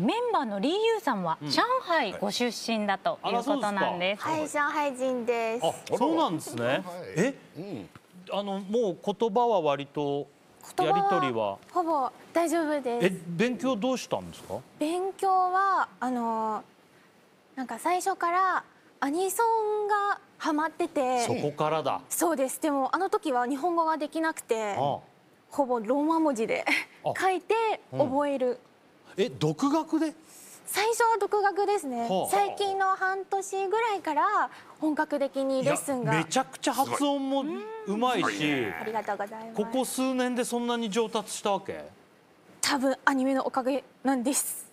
メンバーのリーユーさんは上海ご出身だということなんです。はい、上海人です。あ、そうなんですね。え、あのもう言葉は割とやりとりはほぼ大丈夫です。え、勉強どうしたんですか？勉強はあのなんか最初からアニソンがハマってて、そこからだ。そうです。でもあの時は日本語ができなくて、ああほぼローマ文字で 書いて覚える。うんえ独学で最初は独学ですね、はあ、最近の半年ぐらいから本格的にレッスンがめちゃくちゃ発音もうまいし、ありがとうございますここ数年でそんなに上達したわけ多分アニメのおかげなんです